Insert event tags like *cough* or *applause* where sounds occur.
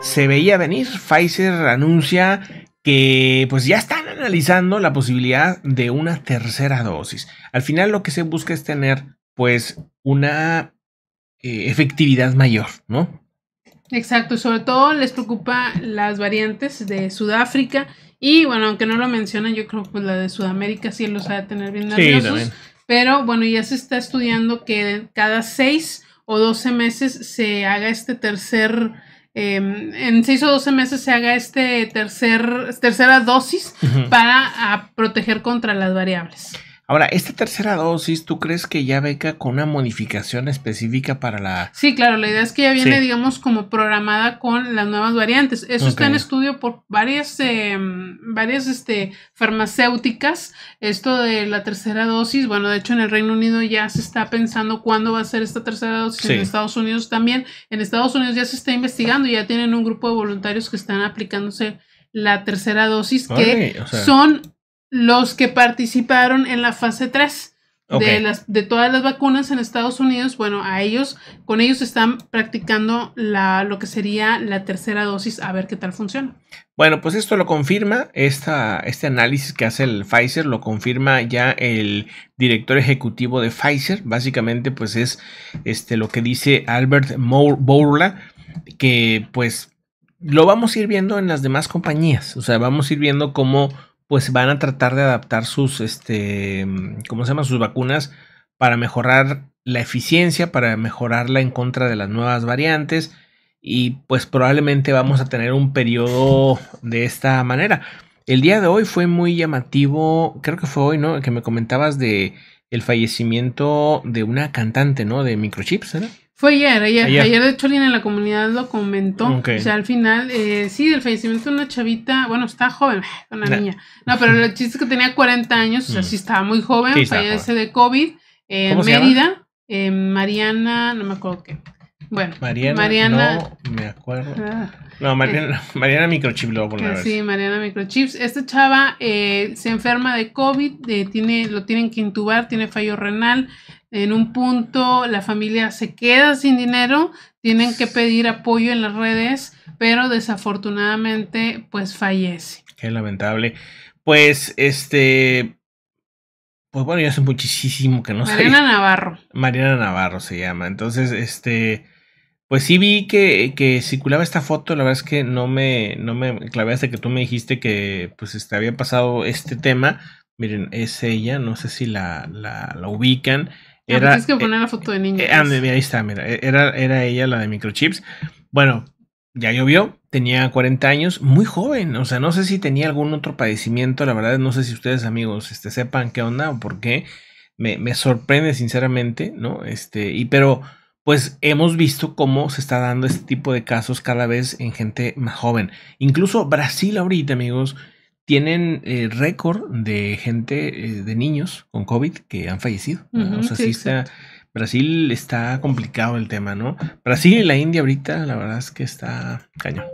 se veía venir. Pfizer anuncia que pues ya están analizando la posibilidad de una tercera dosis. Al final lo que se busca es tener pues una eh, efectividad mayor, ¿no? Exacto, sobre todo les preocupa las variantes de Sudáfrica y bueno, aunque no lo mencionan, yo creo que pues, la de Sudamérica sí los ha de tener bien nerviosos. pero bueno, ya se está estudiando que cada seis o doce meses se haga este tercer Em, en 6 o 12 meses se haga esta tercera dosis para ah, proteger contra las variables. Ahora, esta tercera dosis, ¿tú crees que ya beca con una modificación específica para la... Sí, claro, la idea es que ya viene, digamos, como programada con las nuevas variantes. Eso está en estudio por varias, em, varias este, farmacéuticas. Esto de la tercera dosis, bueno, de hecho en el Reino Unido ya se está pensando cuándo va a ser esta tercera dosis. En Estados Unidos también. En Estados Unidos ya se está investigando, ya tienen un grupo de voluntarios que están aplicándose la tercera dosis, que son los que participaron en la fase 3 de, las, de todas las vacunas en Estados Unidos, bueno, a ellos, con ellos están practicando la, lo que sería la tercera dosis, a ver qué tal funciona. Bueno, pues esto lo confirma, esta, este análisis que hace el Pfizer lo confirma ya el director ejecutivo de Pfizer, básicamente pues es este, lo que dice Albert Bourla, que pues lo vamos a ir viendo en las demás compañías, o sea, vamos a ir viendo cómo pues van a tratar de adaptar sus, este, ¿cómo se llama? Sus vacunas para mejorar la eficiencia, para mejorarla en contra de las nuevas variantes y pues probablemente vamos a tener un periodo de esta manera. El día de hoy fue muy llamativo, creo que fue hoy, ¿no? Que me comentabas de el fallecimiento de una cantante, ¿no? De microchips, fue ayer, ayer, ayer, de hecho alguien en la comunidad lo comentó. O sea, al final, eh, sí, del fallecimiento de una chavita, bueno, está joven, *laughs* una niña. No, pero el chiste es que tenía 40 años, o sea, mm. sí estaba muy joven, fallece de COVID, eh, en Mérida, Mariana, no me acuerdo qué. Bueno, Mariana, Mariana no me acuerdo. Ah, no, Mariana, eh, *laughs* Mariana Sí, Mariana Microchips. Esta chava eh, se enferma de COVID, tiene, lo tienen que intubar, tiene fallo renal, en un punto la familia se queda sin dinero, tienen que pedir apoyo en las redes, pero desafortunadamente pues fallece. Qué lamentable. Pues este, pues bueno, ya hace muchísimo que no sé. Mariana Navarro. Mariana Navarro se llama. Entonces, este, pues sí vi que, circulaba esta foto, la verdad es que no me, no me clavé hasta que tú me dijiste que pues este, había pasado este tema. Miren, es ella, no sé si la, la ubican. Ah, pues era, que eh, poner la foto de niña. Eh, pues. ahí está, mira. E, era, ella la de microchips. Bueno, ya llovió, tenía 40 años, muy joven, o sea, no sé si tenía algún otro padecimiento, la verdad no sé si ustedes amigos este, sepan qué onda o por qué, me, me, sorprende sinceramente, ¿no? Este, y pero pues hemos visto cómo se está dando este tipo de casos cada vez en gente más joven. Incluso Brasil ahorita, amigos, tienen eh, récord de gente, eh, de niños con COVID que han fallecido. o sea, está, Brasil está complicado el tema, ¿no? Brasil y la India ahorita, la verdad es que está cañón.